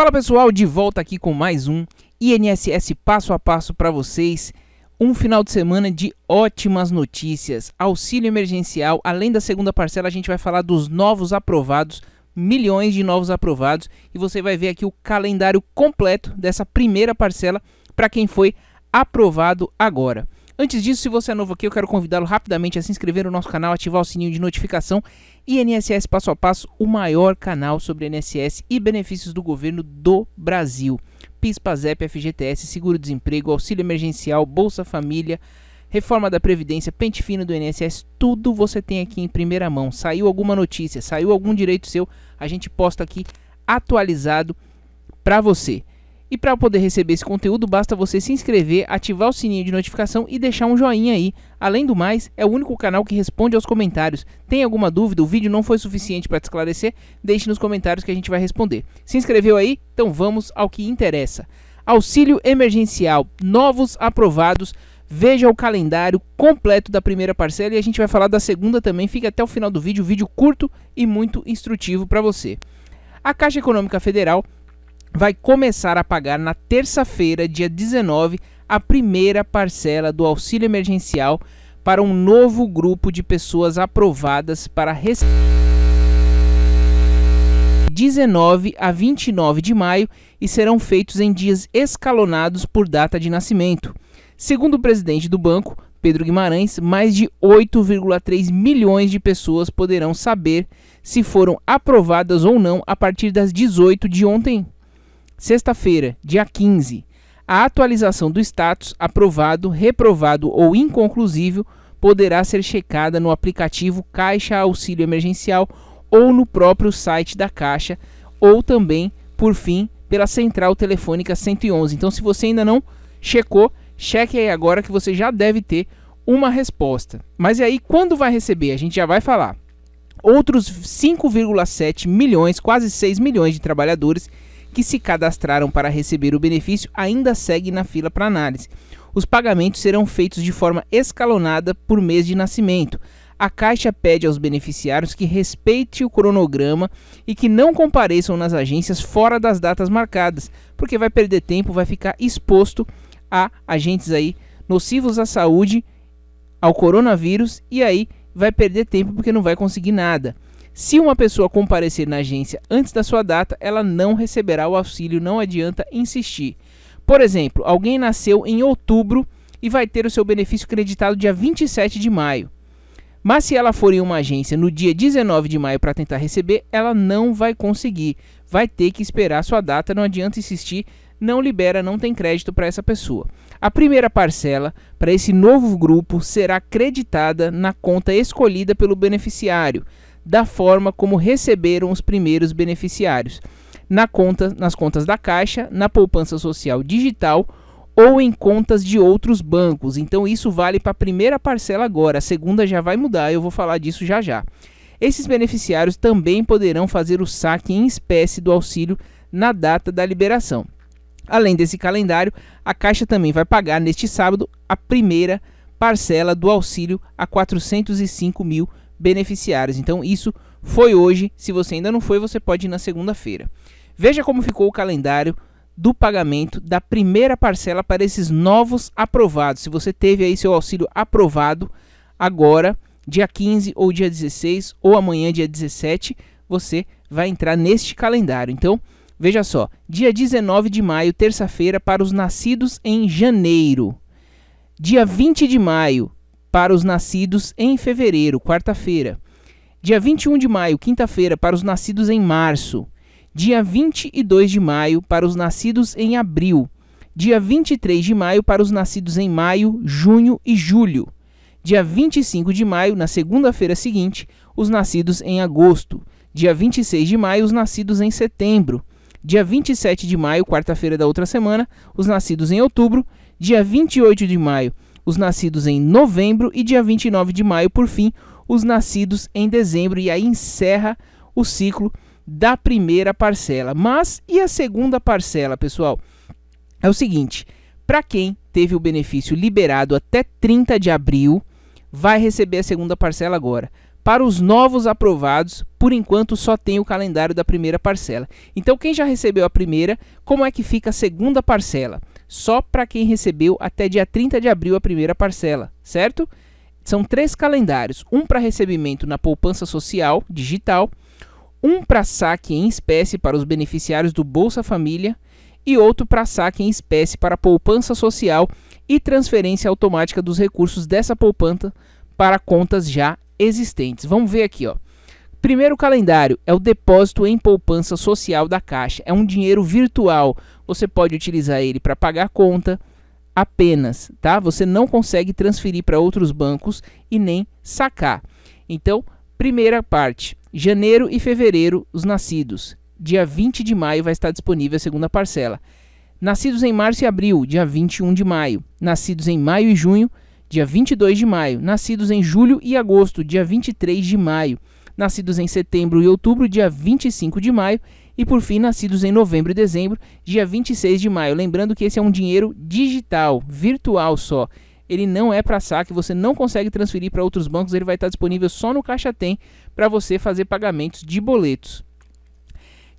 Fala pessoal, de volta aqui com mais um INSS passo a passo para vocês. Um final de semana de ótimas notícias. Auxílio emergencial, além da segunda parcela, a gente vai falar dos novos aprovados, milhões de novos aprovados, e você vai ver aqui o calendário completo dessa primeira parcela para quem foi aprovado agora. Antes disso, se você é novo aqui, eu quero convidá-lo rapidamente a se inscrever no nosso canal, ativar o sininho de notificação INSS Passo a Passo, o maior canal sobre INSS e benefícios do governo do Brasil. PIS, PASEP, FGTS, seguro-desemprego, auxílio emergencial, Bolsa Família, reforma da Previdência, pente fino do INSS, tudo você tem aqui em primeira mão. Saiu alguma notícia, saiu algum direito seu, a gente posta aqui atualizado para você. E para poder receber esse conteúdo, basta você se inscrever, ativar o sininho de notificação e deixar um joinha aí. Além do mais, é o único canal que responde aos comentários. Tem alguma dúvida? O vídeo não foi suficiente para te esclarecer? Deixe nos comentários que a gente vai responder. Se inscreveu aí? Então vamos ao que interessa. Auxílio emergencial, novos aprovados. Veja o calendário completo da primeira parcela e a gente vai falar da segunda também. Fica até o final do vídeo, vídeo curto e muito instrutivo para você. A Caixa Econômica Federal vai começar a pagar na terça-feira, dia 19, a primeira parcela do auxílio emergencial para um novo grupo de pessoas aprovadas para receber. 19 a 29 de maio e serão feitos em dias escalonados por data de nascimento. Segundo o presidente do banco, Pedro Guimarães, mais de 8,3 milhões de pessoas poderão saber se foram aprovadas ou não a partir das 18 de ontem. Sexta-feira, dia 15. A atualização do status aprovado, reprovado ou inconclusível poderá ser checada no aplicativo Caixa Auxílio Emergencial ou no próprio site da Caixa ou também, por fim, pela central telefônica 111. Então, se você ainda não checou, cheque aí agora que você já deve ter uma resposta. Mas e aí, quando vai receber? A gente já vai falar. Outros 5,7 milhões, quase 6 milhões de trabalhadores que se cadastraram para receber o benefício ainda segue na fila para análise. Os pagamentos serão feitos de forma escalonada por mês de nascimento. A Caixa pede aos beneficiários que respeite o cronograma e que não compareçam nas agências fora das datas marcadas, porque vai perder tempo, vai ficar exposto a agentes aí nocivos à saúde, ao coronavírus e aí vai perder tempo porque não vai conseguir nada. Se uma pessoa comparecer na agência antes da sua data, ela não receberá o auxílio, não adianta insistir. Por exemplo, alguém nasceu em outubro e vai ter o seu benefício creditado dia 27 de maio. Mas se ela for em uma agência no dia 19 de maio para tentar receber, ela não vai conseguir. Vai ter que esperar sua data, não adianta insistir, não libera, não tem crédito para essa pessoa. A primeira parcela para esse novo grupo será creditada na conta escolhida pelo beneficiário da forma como receberam os primeiros beneficiários, na conta, nas contas da Caixa, na poupança social digital ou em contas de outros bancos. Então isso vale para a primeira parcela agora, a segunda já vai mudar, eu vou falar disso já já. Esses beneficiários também poderão fazer o saque em espécie do auxílio na data da liberação. Além desse calendário, a Caixa também vai pagar neste sábado a primeira parcela do auxílio a R$ 405 mil beneficiários. Então isso foi hoje. Se você ainda não foi, você pode ir na segunda-feira. Veja como ficou o calendário do pagamento da primeira parcela para esses novos aprovados. Se você teve aí seu auxílio aprovado agora, dia 15 ou dia 16 ou amanhã dia 17, você vai entrar neste calendário. Então, veja só, dia 19 de maio, terça-feira para os nascidos em janeiro. Dia 20 de maio, para os nascidos em fevereiro, quarta-feira. Dia 21 de maio, quinta-feira, para os nascidos em março. Dia 22 de maio, para os nascidos em abril. Dia 23 de maio, para os nascidos em maio, junho e julho. Dia 25 de maio, na segunda-feira seguinte, os nascidos em agosto. Dia 26 de maio, os nascidos em setembro. Dia 27 de maio, quarta-feira da outra semana, os nascidos em outubro. Dia 28 de maio, os nascidos em novembro e dia 29 de maio, por fim, os nascidos em dezembro. E aí encerra o ciclo da primeira parcela. Mas e a segunda parcela, pessoal? É o seguinte: para quem teve o benefício liberado até 30 de abril, vai receber a segunda parcela agora. Para os novos aprovados, por enquanto só tem o calendário da primeira parcela. Então, quem já recebeu a primeira, como é que fica a segunda parcela? só para quem recebeu até dia 30 de abril a primeira parcela, certo? São três calendários: um para recebimento na poupança social digital, um para saque em espécie para os beneficiários do Bolsa Família e outro para saque em espécie para poupança social e transferência automática dos recursos dessa poupança para contas já existentes. Vamos ver aqui, ó. Primeiro calendário é o depósito em poupança social da Caixa. É um dinheiro virtual você pode utilizar ele para pagar conta apenas, tá? Você não consegue transferir para outros bancos e nem sacar. Então, primeira parte, janeiro e fevereiro os nascidos. Dia 20 de maio vai estar disponível a segunda parcela. Nascidos em março e abril, dia 21 de maio. Nascidos em maio e junho, dia 22 de maio. Nascidos em julho e agosto, dia 23 de maio. Nascidos em setembro e outubro, dia 25 de maio. E por fim, nascidos em novembro e dezembro, dia 26 de maio. Lembrando que esse é um dinheiro digital, virtual só. Ele não é para saque, você não consegue transferir para outros bancos, ele vai estar disponível só no Caixa Tem para você fazer pagamentos de boletos.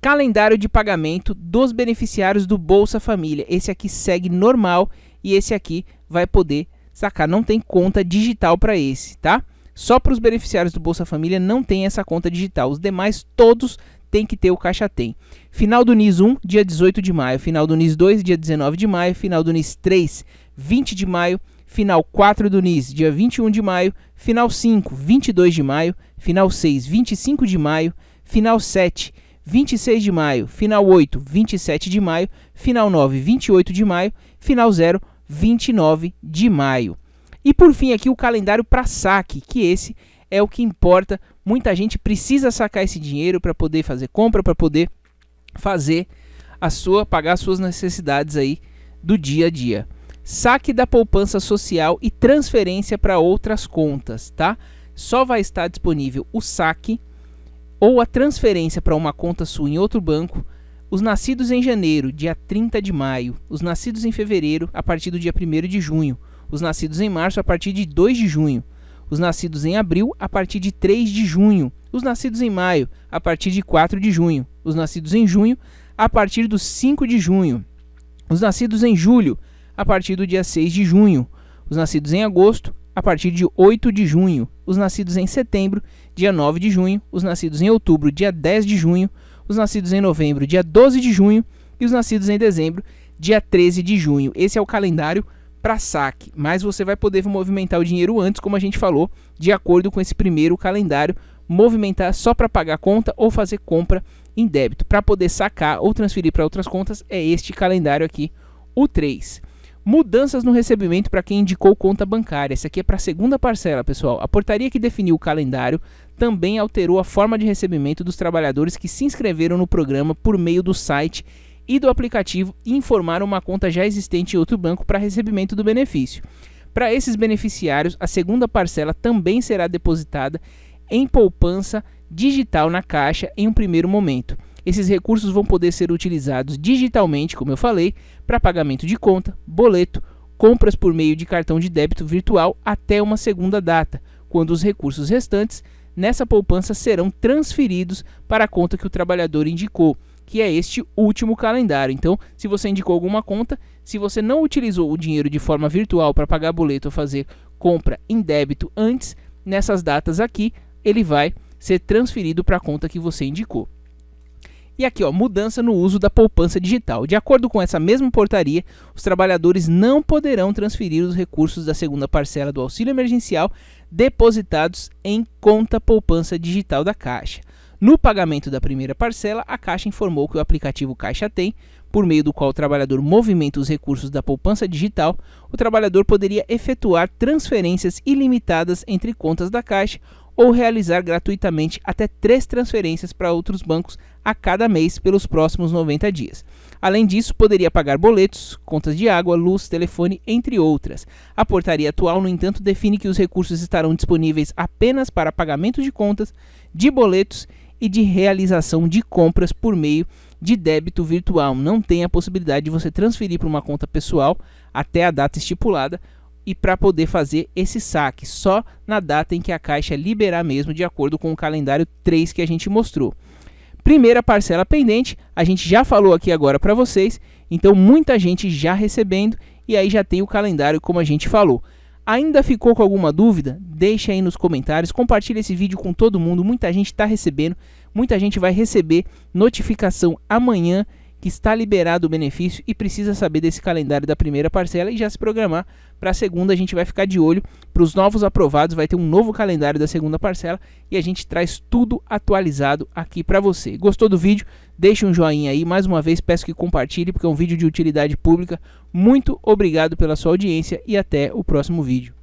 Calendário de pagamento dos beneficiários do Bolsa Família. Esse aqui segue normal e esse aqui vai poder sacar. Não tem conta digital para esse, tá? Só para os beneficiários do Bolsa Família não tem essa conta digital. Os demais todos tem que ter o caixa tem. Final do NIS 1, dia 18 de maio. Final do NIS 2, dia 19 de maio. Final do NIS 3, 20 de maio. Final 4 do NIS, dia 21 de maio. Final 5, 22 de maio. Final 6, 25 de maio. Final 7, 26 de maio. Final 8, 27 de maio. Final 9, 28 de maio. Final 0, 29 de maio. E por fim aqui o calendário para saque, que esse é o que importa Muita gente precisa sacar esse dinheiro para poder fazer compra, para poder fazer a sua pagar as suas necessidades aí do dia a dia. Saque da poupança social e transferência para outras contas, tá? Só vai estar disponível o saque ou a transferência para uma conta sua em outro banco os nascidos em janeiro, dia 30 de maio, os nascidos em fevereiro, a partir do dia 1 de junho, os nascidos em março, a partir de 2 de junho, os nascidos em abril a partir de 3 de junho, os nascidos em maio a partir de 4 de junho, os nascidos em junho a partir do 5 de junho, os nascidos em julho a partir do dia 6 de junho, os nascidos em agosto a partir de 8 de junho, os nascidos em setembro, dia 9 de junho, os nascidos em outubro, dia 10 de junho, os nascidos em novembro, dia 12 de junho e os nascidos em dezembro, dia 13 de junho. Esse é o calendário para saque, mas você vai poder movimentar o dinheiro antes, como a gente falou, de acordo com esse primeiro calendário, movimentar só para pagar conta ou fazer compra em débito. Para poder sacar ou transferir para outras contas é este calendário aqui, o 3. Mudanças no recebimento para quem indicou conta bancária. Essa aqui é para a segunda parcela, pessoal. A portaria que definiu o calendário também alterou a forma de recebimento dos trabalhadores que se inscreveram no programa por meio do site e do aplicativo informar uma conta já existente em outro banco para recebimento do benefício. Para esses beneficiários, a segunda parcela também será depositada em poupança digital na Caixa em um primeiro momento. Esses recursos vão poder ser utilizados digitalmente, como eu falei, para pagamento de conta, boleto, compras por meio de cartão de débito virtual até uma segunda data, quando os recursos restantes nessa poupança serão transferidos para a conta que o trabalhador indicou que é este último calendário. Então, se você indicou alguma conta, se você não utilizou o dinheiro de forma virtual para pagar boleto ou fazer compra em débito antes, nessas datas aqui, ele vai ser transferido para a conta que você indicou. E aqui, ó, mudança no uso da poupança digital. De acordo com essa mesma portaria, os trabalhadores não poderão transferir os recursos da segunda parcela do auxílio emergencial depositados em conta poupança digital da Caixa. No pagamento da primeira parcela, a Caixa informou que o aplicativo Caixa Tem, por meio do qual o trabalhador movimenta os recursos da poupança digital, o trabalhador poderia efetuar transferências ilimitadas entre contas da Caixa ou realizar gratuitamente até três transferências para outros bancos a cada mês pelos próximos 90 dias. Além disso, poderia pagar boletos, contas de água, luz, telefone, entre outras. A portaria atual, no entanto, define que os recursos estarão disponíveis apenas para pagamento de contas, de boletos e de realização de compras por meio de débito virtual. Não tem a possibilidade de você transferir para uma conta pessoal até a data estipulada e para poder fazer esse saque, só na data em que a caixa liberar mesmo, de acordo com o calendário 3 que a gente mostrou. Primeira parcela pendente, a gente já falou aqui agora para vocês, então muita gente já recebendo e aí já tem o calendário como a gente falou. Ainda ficou com alguma dúvida? Deixa aí nos comentários, compartilha esse vídeo com todo mundo. Muita gente está recebendo, muita gente vai receber notificação amanhã que está liberado o benefício e precisa saber desse calendário da primeira parcela e já se programar para a segunda. A gente vai ficar de olho para os novos aprovados, vai ter um novo calendário da segunda parcela e a gente traz tudo atualizado aqui para você. Gostou do vídeo? Deixe um joinha aí. Mais uma vez peço que compartilhe porque é um vídeo de utilidade pública. Muito obrigado pela sua audiência e até o próximo vídeo.